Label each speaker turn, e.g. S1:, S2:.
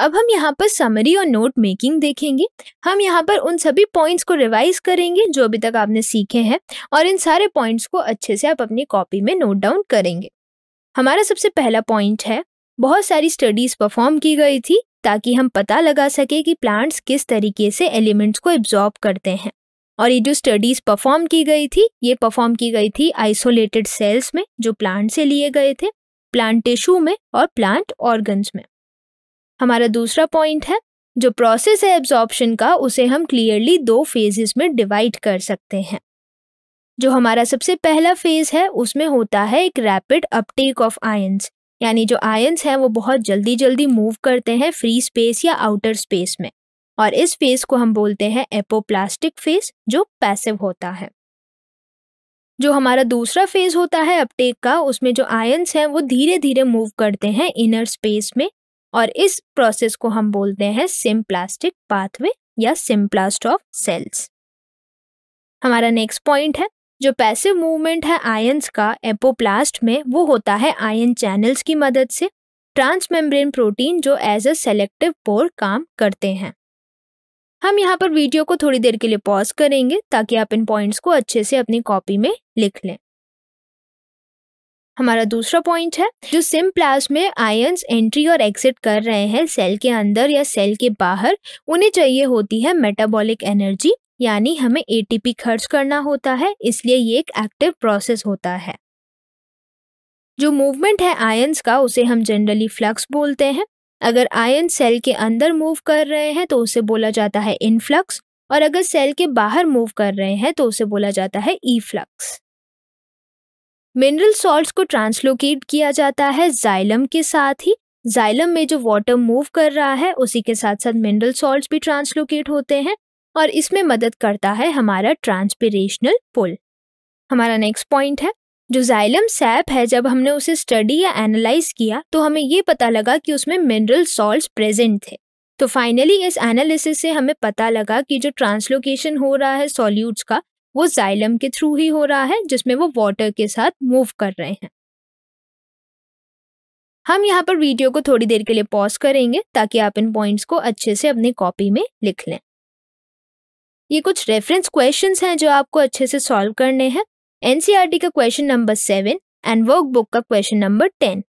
S1: अब हम यहाँ पर समरी और नोट मेकिंग देखेंगे हम यहाँ पर उन सभी पॉइंट्स को रिवाइज करेंगे जो अभी तक आपने सीखे हैं और इन सारे पॉइंट्स को अच्छे से आप अपनी कॉपी में नोट डाउन करेंगे हमारा सबसे पहला पॉइंट है बहुत सारी स्टडीज़ परफॉर्म की गई थी ताकि हम पता लगा सके कि प्लांट्स किस तरीके से एलिमेंट्स को एब्जॉर्ब करते हैं और ये जो स्टडीज़ परफॉर्म की गई थी ये परफॉर्म की गई थी आइसोलेटेड सेल्स में जो प्लांट से लिए गए थे प्लांट टिश्यू में और प्लांट ऑर्गन्स में हमारा दूसरा पॉइंट है जो प्रोसेस है एब्जॉर्प्शन का उसे हम क्लियरली दो फेजेस में डिवाइड कर सकते हैं जो हमारा सबसे पहला फेज है उसमें होता है एक रैपिड अपटेक ऑफ आयंस यानी जो आयंस हैं वो बहुत जल्दी जल्दी मूव करते हैं फ्री स्पेस या आउटर स्पेस में और इस फेज को हम बोलते हैं एपोप्लास्टिक फेज जो पैसिव होता है जो हमारा दूसरा फेज होता है अपटेक का उसमें जो आयंस हैं वो धीरे धीरे मूव करते हैं इनर स्पेस में और इस प्रोसेस को हम बोलते हैं सिम्प्लास्टिक पाथवे या सिम्प्लास्ट ऑफ सेल्स हमारा नेक्स्ट पॉइंट है जो पैसिव मूवमेंट है आयंस का एपोप्लास्ट में वो होता है आयन चैनल्स की मदद से ट्रांसमेम्ब्रेन प्रोटीन जो एज अ सेलेक्टिव पोर काम करते हैं हम यहाँ पर वीडियो को थोड़ी देर के लिए पॉज करेंगे ताकि आप इन पॉइंट्स को अच्छे से अपनी कॉपी में लिख लें हमारा दूसरा पॉइंट है जो सिम प्लास्ट में आयंस एंट्री और एग्जिट कर रहे हैं सेल के अंदर या सेल के बाहर उन्हें चाहिए होती है मेटाबॉलिक एनर्जी यानी हमें एटीपी खर्च करना होता है इसलिए ये एक एक्टिव प्रोसेस होता है जो मूवमेंट है आयंस का उसे हम जनरली फ्लक्स बोलते हैं अगर आयन सेल के अंदर मूव कर रहे हैं तो उसे बोला जाता है इनफ्लक्स और अगर सेल के बाहर मूव कर रहे हैं तो उसे बोला जाता है ई फ्लक्स मिनरल सॉल्ट्स को ट्रांसलोकेट किया जाता है जाइलम के साथ ही जाइलम में जो वाटर मूव कर रहा है उसी के साथ साथ मिनरल सॉल्ट्स भी ट्रांसलोकेट होते हैं और इसमें मदद करता है हमारा ट्रांसपिरेशनल पुल हमारा नेक्स्ट पॉइंट है जो जाइलम सैप है जब हमने उसे स्टडी या एनालाइज किया तो हमें ये पता लगा कि उसमें मिनरल सॉल्ट प्रेजेंट थे तो फाइनली इस एनालिसिस से हमें पता लगा कि जो ट्रांसलोकेशन हो रहा है सॉल्यूट्स का वो जाइलम के थ्रू ही हो रहा है जिसमें वो वाटर के साथ मूव कर रहे हैं हम यहाँ पर वीडियो को थोड़ी देर के लिए पॉज करेंगे ताकि आप इन पॉइंट्स को अच्छे से अपनी कॉपी में लिख लें ये कुछ रेफरेंस क्वेश्चंस हैं जो आपको अच्छे से सॉल्व करने हैं एनसीईआरटी e का question number seven and workbook का क्वेश्चन नंबर टेन